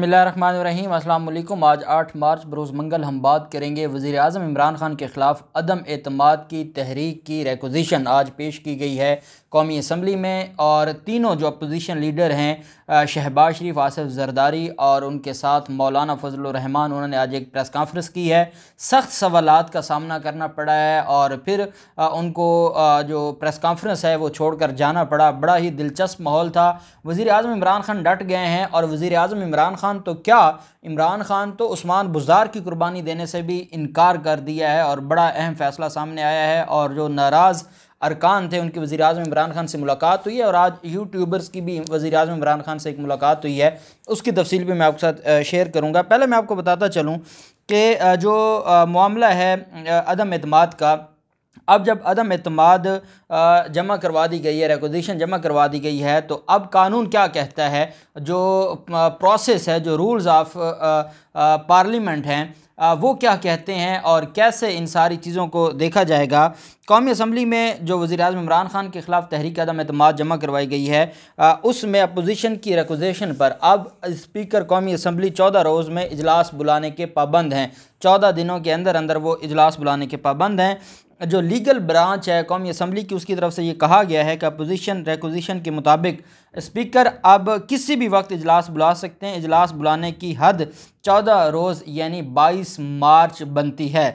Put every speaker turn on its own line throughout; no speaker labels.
अस्सलाम वालेकुम आज आठ मार्च बरोज़ मंगल हम बात करेंगे वज़ी अजम इमरान खान के ख़िलाफ़ अदम अतमाद की तहरीक की रेकोजिशन आज पेश की गई है कौमी असम्बली में और तीनों जो अपोजिशन लीडर हैं शहबाज शरीफ आसिफ जरदारी और उनके साथ मौलाना फजलरहमान उन्होंने आज एक प्रेस कॉन्फ्रेंस की है सख्त सवाल का सामना करना पड़ा है और फिर उनको जो प्रेस कॉन्फ्रेंस है वो छोड़ कर जाना पड़ा बड़ा ही दिलचस्प माहौल था वज़ी अजम इमरान खान डट गए हैं और वज़ी अजम इमरान खान तो क्या इमरान खान तो उस्मान बुजार की कुर्बानी देने से भी इनकार कर दिया है और बड़ा अहम फ़ैसला सामने आया है और जो नाराज़ अरकान थे उनकी वजी अजम इमरान खान से मुलाकात हुई है और आज यूट्यूबर्स की भी वजी अजम इमरान खान से एक मुलाकात हुई है उसकी तफसील भी मैं आपके साथ शेयर करूँगा पहले मैं आपको बताता चलूँ कि जो मामला है अदम अतमाद का अब जब अदम अतमाद जमा करवा दी गई है रिकोजिशन जमा करवा दी गई है तो अब कानून क्या कहता है जो प्रोसेस है जो रूल्स ऑफ पार्लियामेंट हैं वो क्या कहते हैं और कैसे इन सारी चीज़ों को देखा जाएगा कौमी असम्बली में जो वज़ी अजम इमरान खान के ख़िलाफ़ तहरीक अदम अतमाद जमा करवाई गई है उसमें अपोजिशन की रिकोजेशन पर अब स्पीकर कौमी असम्बली चौदह रोज़ में इजलास बुलाने के पाबंद हैं चौदह दिनों के अंदर अंदर वो इजलास बुलाने के पाबंद हैं जो लीगल ब्रांच है कौमी असम्बली की उसकी तरफ से ये कहा गया है कि अपोजिशन रेकोजिशन के मुताबिक स्पीकर अब किसी भी वक्त इजलास बुला सकते हैं इजलास बुलाने की हद चौदह रोज़ यानी बाईस मार्च बनती है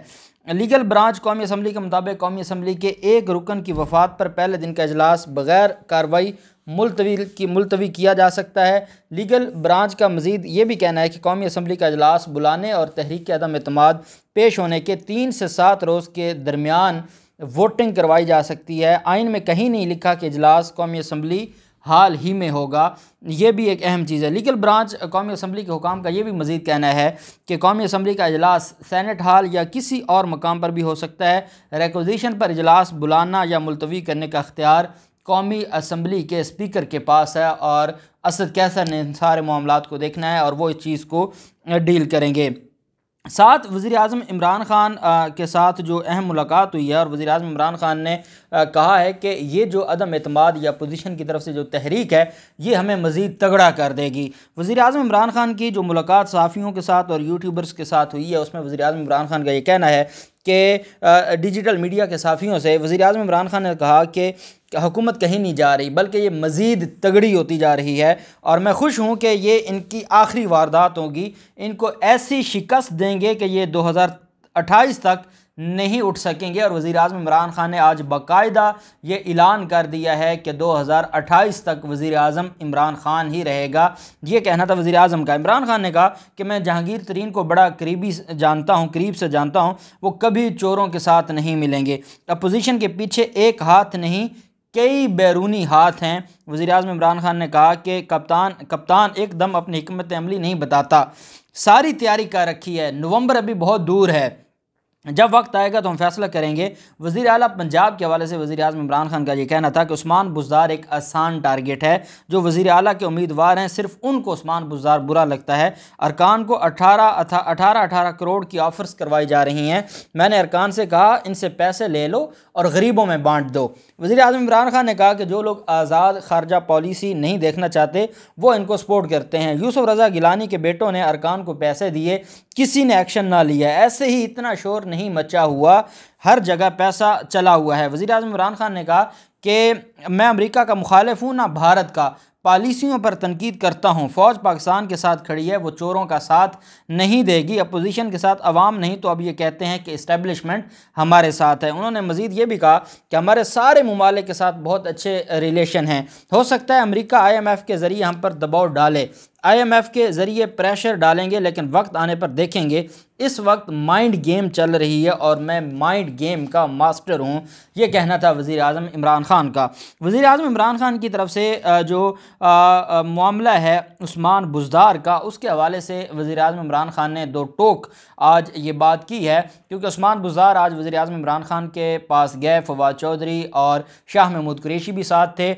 लीगल ब्रांच कौमी असम्बली के मुताबिक कौमी असम्बली के एक रुकन की वफात पर पहले दिन का अजलास बगैर कार्रवाई मुलतवी की मुलतवी किया जा सकता है लीगल ब्रांच का मजीद ये भी कहना है कि कौमी असम्बली का अजलास बुलाने और तहरीक अदम अतमाद पेश होने के तीन से सात रोज़ के दरमियान वोटिंग करवाई जा सकती है आइन में कहीं नहीं लिखा कि अजलास कौमी असम्बली हाल ही में होगा ये भी एक अहम चीज़ है लीगल ब्रांच कौमी असम्बली के हुकाम का ये भी मज़ीद कहना है कि कौमी असम्बली का अजलास सैनट हाल या किसी और मकाम पर भी हो सकता है रेकोजिशन पर अजलास बुलाना या मुलतवी करने का अख्तियार कौमी असम्बली के स्पीकर के पास है और असद कैसर ने इन सारे मामला को देखना है और वो इस चीज़ को डील करेंगे साथ वज़ी अजम इमरान ख़ान के साथ जो अहम मुलाकात हुई है और वज़ी अजम इमरान ख़ान ने आ, कहा है कि ये जो अदम अतमाद या पोजीशन की तरफ से जो तहरीक है ये हमें मज़ीद तगड़ा कर देगी वज़ी अजम इमरान ख़ान की जो मुलाकात साफ़ियों के साथ और यूट्यूबर्स के साथ हुई है उसमें वज़ी अजम इमरान ख़ान का ये कहना है कि डिजिटल मीडिया के सहाफ़ियों से वज़ी अजम इमरान ख़ान ने कहा कि हुकूमत कहीं नहीं जा रही बल्कि ये मज़ीद तगड़ी होती जा रही है और मैं खुश हूँ कि ये इनकी आखिरी वारदात होगी इनको ऐसी शिकस्त देंगे कि ये 2028 तक नहीं उठ सकेंगे और वज़ी अजम इमरान ख़ान ने आज बाकायदा ये ऐलान कर दिया है कि 2028 तक वज़ी अजम इमरान ख़ान ही रहेगा ये कहना था वज़ी अजम का इमरान ख़ान ने कहा कि मैं जहांगीर तरीन को बड़ा करीबी जानता हूँ करीब से जानता हूँ वो कभी चोरों के साथ नहीं मिलेंगे अपोजिशन के पीछे एक हाथ नहीं कई बैरूनी हाथ हैं वज़ी अजम इमरान ख़ान ने कहा कि कप्तान कप्तान एकदम अपनी हमत अमली नहीं बताता सारी तैयारी कर रखी है नवंबर अभी बहुत दूर है जब वक्त आएगा तो हम फैसला करेंगे वज़ी अल पंजाब के हवाले से वज़ी अजम इमरान खान का ये कहना था कि उस्मान बुजदार एक आसान टारगेट है जो वज़ी अला के उम्मीदवार हैं सिर्फ उनको उस्मान बुजदार बुरा लगता है अरकान को अठारह अठारह अठारह करोड़ की ऑफ़र्स करवाई जा रही हैं मैंने अरकान से कहा इनसे पैसे ले लो और गरीबों में बांट दो वज़ी अजम इमरान खान ने कहा कि जो लोग आज़ाद खारजा पॉलिसी नहीं देखना चाहते वो इनको सपोर्ट करते हैं यूसुफ रज़ा गिलानी के बेटों ने अरकान को पैसे दिए किसी ने एक्शन ना लिया ऐसे ही इतना शोर नहीं नहीं मचा हुआ हर जगह पैसा चला हुआ है वज़ी अजम इमरान खान ने कहा कि मैं अमरीका का मुखालिफ हूँ ना भारत का पॉलिसियों पर तनकीद करता हूँ फ़ौज पाकिस्तान के साथ खड़ी है वो चोरों का साथ नहीं देगी अपोजिशन के साथ अवाम नहीं तो अब ये कहते हैं कि इस्टेबलिशमेंट हमारे साथ है उन्होंने मज़ीद ये भी कहा कि हमारे सारे ममालिक के साथ बहुत अच्छे रिलेशन हैं हो सकता है अमरीका आई एम एफ़ के ज़रिए हम पर दबाव डाले आईएमएफ के ज़रिए प्रेशर डालेंगे लेकिन वक्त आने पर देखेंगे इस वक्त माइंड गेम चल रही है और मैं माइंड गेम का मास्टर हूँ ये कहना था वज़ी अजम इमरान ख़ान का वज़ी अजम इमरान ख़ान की तरफ से जो मामला है उस्मान बुजदार का उसके हवाले से वज़ी अजम इमरान ख़ान ने दो टोक आज ये बात की है क्योंकि उस्मान बुजदार आज वज़ी अजम इमरान ख़ान के पास गए फवाद चौधरी और शाह महमूद क्रेशी भी साथ थे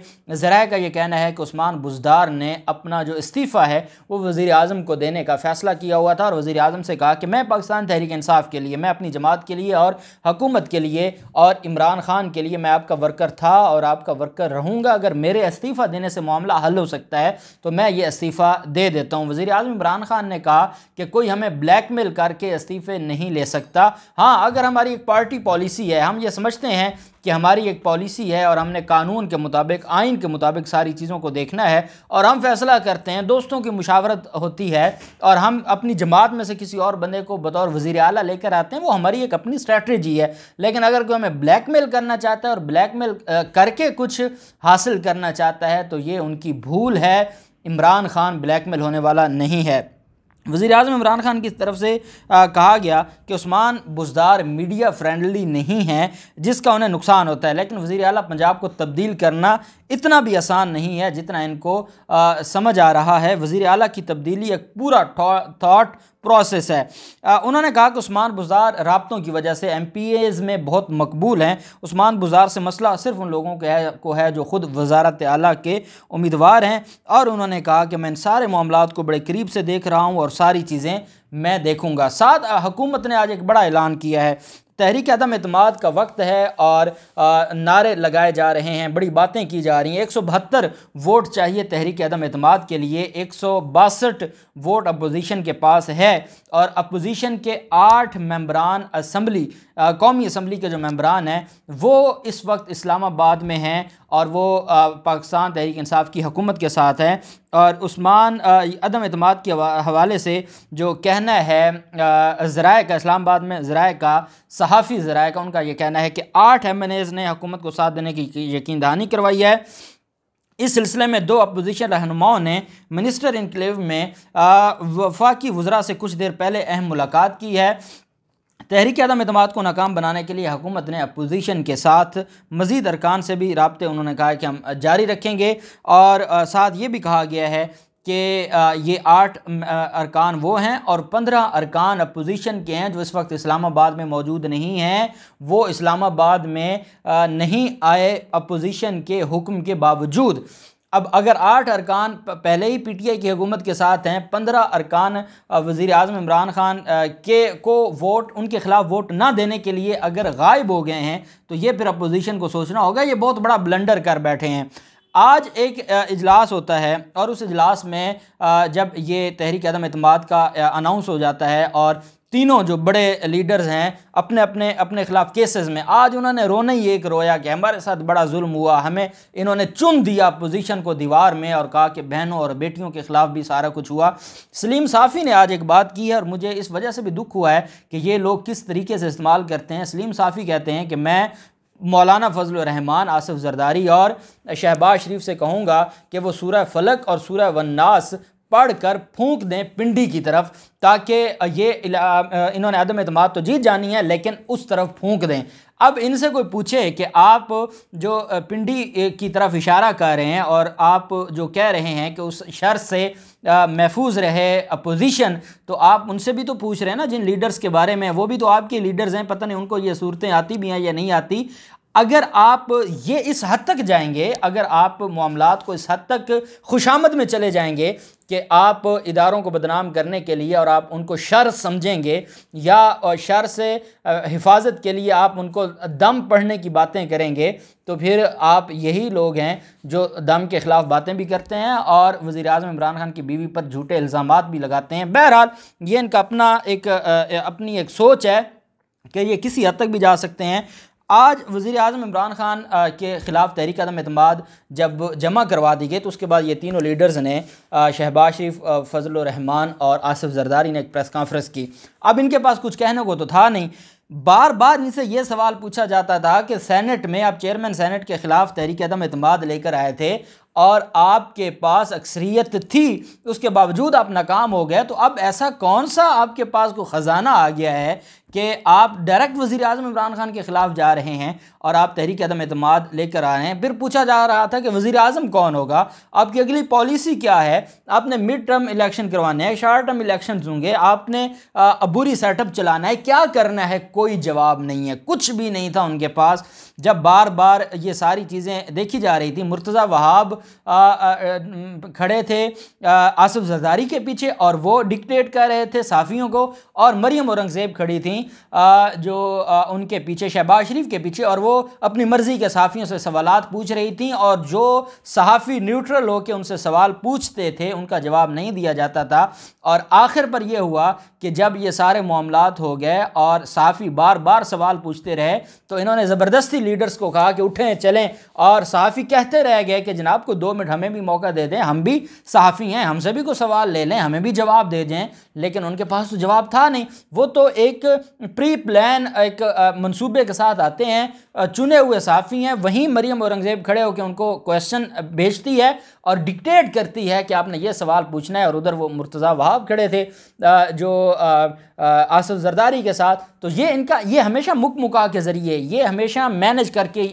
ज़रा का ये कहना है कि उस्मान बुजदार ने अपना जो इस्तीफ़ा है वो वज़ी अजम को देने का फ़ैसला किया हुआ था और वज़ी अजम से कहा कि मैं पाकिस्तान तहरीक इंसाफ के लिए मैं अपनी जमात के लिए और हकूमत के लिए और इमरान खान के लिए मैं आपका वर्कर था और आपका वर्कर रहूँगा अगर मेरे इस्तीफ़ा देने से मामला हल हो सकता है तो मैं ये इस्तीफ़ा दे देता हूँ वज़ी अजम इमरान खान ने कहा कि कोई हमें ब्लैक मेल करके इस्तीफ़े नहीं ले सकता हाँ अगर हमारी एक पार्टी पॉलिसी है हम ये समझते हैं कि हमारी एक पॉलिसी है और हमने कानून के मुताबिक आइन के मुताबिक सारी चीज़ों को देखना है और हम फैसला करते हैं दोस्तों की मुशावरत होती है और हम अपनी जमात में से किसी और बंदे को बतौर वज़ी अला लेकर आते हैं वो हमारी एक अपनी स्ट्रेटजी है लेकिन अगर कोई हमें ब्लैकमेल करना चाहता है और ब्लैकमेल करके कुछ हासिल करना चाहता है तो ये उनकी भूल है इमरान खान ब्लैकमेल होने वाला नहीं है वज़ी अजम इमरान खान की तरफ से आ, कहा गया कि उस्मान बुजदार मीडिया फ्रेंडली नहीं हैं जिसका उन्हें नुकसान होता है लेकिन वज़ी अल पंजाब को तब्दील करना इतना भी आसान नहीं है जितना इनको आ, समझ आ रहा है वज़ी अल की तब्दीली एक पूरा थाट प्रोसेस है उन्होंने कहा कि उस्मान बुजार रबतों की वजह से एम पी एज़ में बहुत मकबूल हैं उस्मान बुजार से मसला सिर्फ उन लोगों के है को है जो ख़ुद वजारत आला के उम्मीदवार हैं और उन्होंने कहा कि मैं इन सारे मामला को बड़े करीब से देख रहा हूँ और सारी चीज़ें मैं देखूँगा साथ हुकूमत ने आज एक बड़ा ऐलान किया है तहरीक आदम अतमाद का वक्त है और नारे लगाए जा रहे हैं बड़ी बातें की जा रही हैं एक सौ बहत्तर वोट चाहिए तहरीक आदम अतमाद के लिए एक सौ बासठ वोट अपोजिशन के पास है और अपोजिशन के आठ मम्बरान असम्बली कौमी असम्बली के जो मम्बरान हैं वो इस वक्त इस्लामाबाद में हैं और वो पाकिस्तान तहरीक इंसाफ की हुकूमत के साथ हैं और उस्मान अदम अतमाद के हवाले से जो कहना है ज़राए का इस्लामाबाद में ज़राए का सहाफ़ी ज़राए का उनका ये कहना है कि आठ एम एन एज़ ने हुकूमत को साथ देने की यकीन दहानी करवाई है इस सिलसिले में दो अपोजिशन रहनुमाओं ने मिनिस्टर इनकलेव में वफाकी वज़रा से कुछ देर पहले अहम मुलाकात की है तहरीक आदम अतम को नाकाम बनाने के लिए हुकूमत ने अपोजीशन के साथ मज़ीद अरकान से भी रबते उन्होंने कहा कि हम जारी रखेंगे और साथ ये भी कहा गया है कि ये आठ अरकान वो हैं और पंद्रह अरकान अपोजीशन के हैं जो इस वक्त इस्लामाबाद में मौजूद नहीं हैं वो इस्लामाबाद में नहीं आए अपोजीशन के हुक्म के बावजूद अब अगर आठ अरकान पहले ही पी टी आई की हुकूमत के साथ हैं पंद्रह अरकान वज़ी अजम इमरान ख़ान के को वोट उनके ख़िलाफ़ वोट ना देने के लिए अगर गायब हो गए हैं तो ये फिर अपोजिशन को सोचना होगा ये बहुत बड़ा ब्लंडर कर बैठे हैं आज एक इजलास होता है और उस इजलास में जब ये तहरीक आदम अतमाद का अनाउंस हो जाता है और तीनों जो बड़े लीडर्स हैं अपने अपने अपने ख़िलाफ़ केसेस में आज उन्होंने रोने ही एक रोया कि हमारे साथ बड़ा जुल्म हुआ हमें इन्होंने चुन दिया पोजीशन को दीवार में और कहा कि बहनों और बेटियों के ख़िलाफ़ भी सारा कुछ हुआ सलीम साफ़ी ने आज एक बात की है और मुझे इस वजह से भी दुख हुआ है कि ये लोग किस तरीके से इस्तेमाल करते हैं सलीम साफ़ी कहते हैं कि मैं मौलाना फजल रहमान आसफ़ जरदारी और शहबाज शरीफ से कहूँगा कि वो सूर्य फलक और सूर्य वन्नास पढ़कर फूंक दें पिंडी की तरफ ताकि ये इन्होंने अदम अतमाद तो जीत जानी है लेकिन उस तरफ फूंक दें अब इनसे कोई पूछे कि आप जो पिंडी की तरफ इशारा कर रहे हैं और आप जो कह रहे हैं कि उस शर से महफूज रहे अपोजिशन तो आप उनसे भी तो पूछ रहे हैं ना जिन लीडर्स के बारे में वो भी तो आपके लीडर्स हैं पता नहीं उनको ये सूरतें आती भी हैं या नहीं आती अगर आप ये इस हद तक जाएंगे अगर आप मामला को इस हद तक खुशामद में चले जाएंगे कि आप इदारों को बदनाम करने के लिए और आप उनको शर समझेंगे या शर से हिफाजत के लिए आप उनको दम पढ़ने की बातें करेंगे तो फिर आप यही लोग हैं जो दम के ख़िलाफ़ बातें भी करते हैं और वज़ी अजम इमरान खान की बीवी पर झूठे इल्ज़ाम भी लगाते हैं बहरहाल ये इनका अपना एक अपनी एक सोच है कि ये किसी हद तक भी जा सकते हैं आज वज़ी अजम इमरान ख़ान के ख़िलाफ़ तहरीक आदम अतम जब जमा करवा दी गई तो उसके बाद ये तीनों लीडर्स ने शहबाज शरीफ फजल रहमान और आसिफ जरदारी ने एक प्रेस कॉन्फ्रेंस की अब इनके पास कुछ कहने को तो था नहीं बार बार इनसे ये सवाल पूछा जाता था कि सेनेट में आप चेयरमैन सेनेट के ख़िलाफ़ तहरीक आदम अतम लेकर आए थे और आपके पास अक्सरियत थी उसके बावजूद आप नाकाम हो गए तो अब ऐसा कौन सा आपके पास को ख़जाना आ गया है कि आप डायरेक्ट वज़ी अजम इमरान खान के ख़िलाफ़ जा रहे हैं और आप तहरीक अदम अतम लेकर आ रहे हैं फिर पूछा जा रहा था कि वज़ी अजम कौन होगा आपकी अगली पॉलिसी क्या है आपने मिड टर्म इलेक्शन करवाने हैं शार्ट टर्म इलेक्शन होंगे आपने अबूरी सेटअप चलाना है क्या करना है कोई जवाब नहीं है कुछ भी नहीं था उनके पास जब बार बार ये सारी चीज़ें देखी जा रही थी मुर्तज़ा वहाब खड़े थे आसफ़ जरदारी के पीछे और वो डिक्टेट कर रहे थे साफ़ियों को और मरियम औरंगज़ेब खड़ी थी आ, जो आ, उनके पीछे शहबाज शरीफ के पीछे और वो अपनी मर्ज़ी के साफ़ियों से सवाल पूछ रही थी और जो सहाफ़ी न्यूट्रल होकर उनसे सवाल पूछते थे उनका जवाब नहीं दिया जाता था और आखिर पर यह हुआ कि जब ये सारे मामला हो गए और साफ़ी बार बार सवाल पूछते रहे तो इन्होंने ज़बरदस्ती लीडर्स को कहा कि उठें चलें और सहाफ़ी कहते रह गए कि जनाब को दो मिनट हमें भी मौका दे दें हम भी सहाफ़ी हैं हमसे भी कोई सवाल ले लें हमें भी जवाब दे दें लेकिन उनके पास तो जवाब था नहीं वो तो एक प्री प्लान एक मनसूबे के साथ आते हैं चुने हुए साफ़ी हैं वहीं मरियम औरंगज़ेब खड़े होकर उनको क्वेश्चन भेजती है और डिक्टेट करती है कि आपने ये सवाल पूछना है और उधर वो मुर्तज़ा वहाब खड़े थे जो आसफ़ जरदारी के साथ तो ये इनका ये हमेशा मुक मुका के ज़रिए ये हमेशा मैनेज करके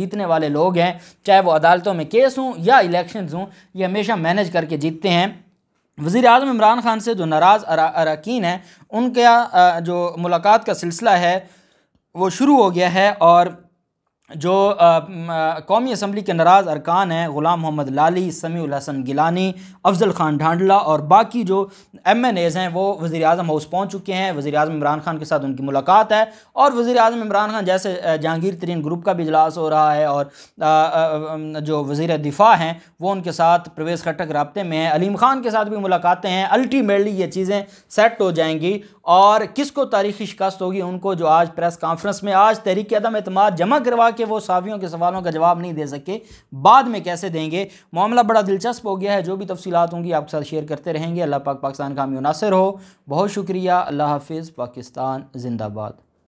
जीतने वाले लोग हैं चाहे वो अदालतों में केस हों या इलेक्शन हों ये हमेशा मैनेज करके जीतते हैं वज़ी अजम इमरान ख़ान से जो नाराज़ अरकान हैं उनका जो मुलाकात का सिलसिला है वो शुरू हो गया है और जो कौमी असम्बली के नाराज़ अरकान हैं ग़ुलाम मोहम्मद लाली समी हसन गिलानी अफजल ख़ान ढांडला और बाकी जो एम एन एज़ हैं वो वज़ी अजम हाउस पहुँच चुके हैं वज़ी अजम इमरान खान के साथ उनकी मुलाकात है और वज़ी अजम इमरान खान जैसे जहांगीर तरीन ग्रुप का भी इजलास हो रहा है और आ, आ, जो वज़ी दिफ़ा हैं वो उनके साथ प्रवेश खटक रबते में हैं अलीम ख़ान के साथ भी मुलाकातें हैं अल्टीमेटली ये चीज़ें सेट हो जाएंगी और किसको तारीखी शिकस्त होगी उनको जो आज प्रेस कॉन्फ्रेंस में आज तहरीक अदम अतम जमा करवा के वो सावियों के सवालों का जवाब नहीं दे सके बाद में कैसे देंगे मामला बड़ा दिलचस्प हो गया है जो भी तफसीत होंगी आपके साथ शेयर करते रहेंगे अल्लाह पाक पाकिस्तान का मुनासर हो बहुत शुक्रिया अल्लाह हाफिज़ पाकिस्तान जिंदाबाद